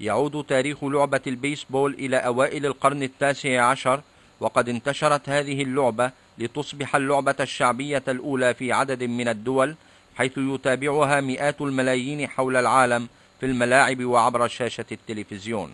يعود تاريخ لعبة البيسبول إلى أوائل القرن التاسع عشر وقد انتشرت هذه اللعبة لتصبح اللعبة الشعبية الأولى في عدد من الدول حيث يتابعها مئات الملايين حول العالم في الملاعب وعبر شاشة التلفزيون